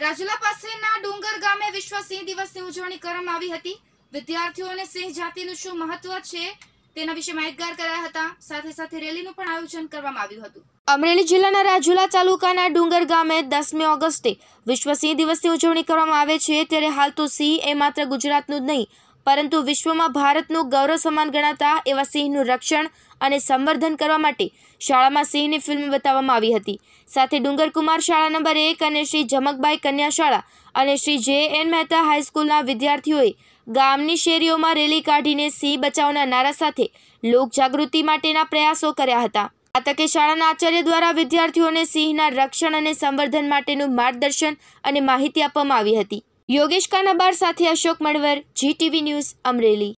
રાજુલા પાસેના ડુંગર ગામે વિશ્વ સિંહ દિવસની ઉજવણી કરવામાં આવી હતી વિદ્યાર્થીઓને સિંહ જાતિનું શું મહત્વ છે તેના વિશે માહિતગાર કરાયા હતા સાથે સાથે રેલીનું પણ આયોજન કરવામાં આવ્યું હતું અમરેલી જિલ્લાના રાજુલા તાલુકાના ડુંગર ગામે દસમી ઓગસ્ટે વિશ્વ સિંહ દિવસની ઉજવણી કરવામાં આવે છે ત્યારે હાલ તો સિંહ એ માત્ર ગુજરાતનું જ નહીં પરંતુ વિશ્વમાં ભારતનું ગૌરવ સમાન ગણાતા એવા સિંહનું રક્ષણ અને સંવર્ધન કરવા માટે શાળામાં સિંહની ફિલ્મ બતાવવામાં આવી હતી સાથે ડુંગરકુમાર શાળા નંબર એક અને શ્રી જમકબાઈ કન્યા શાળા અને શ્રી જે એન મહેતા હાઈસ્કૂલના વિદ્યાર્થીઓએ ગામની શેરીઓમાં રેલી કાઢીને સિંહ બચાવના નારા સાથે લોકજાગૃતિ માટેના પ્રયાસો કર્યા હતા આ તકે શાળાના આચાર્ય દ્વારા વિદ્યાર્થીઓને સિંહના રક્ષણ અને સંવર્ધન માટેનું માર્ગદર્શન અને માહિતી આપવામાં આવી હતી યોગેશ કાનાબાર સાથે અશોક મળવર જીટીવી ન્યૂઝ અમરેલી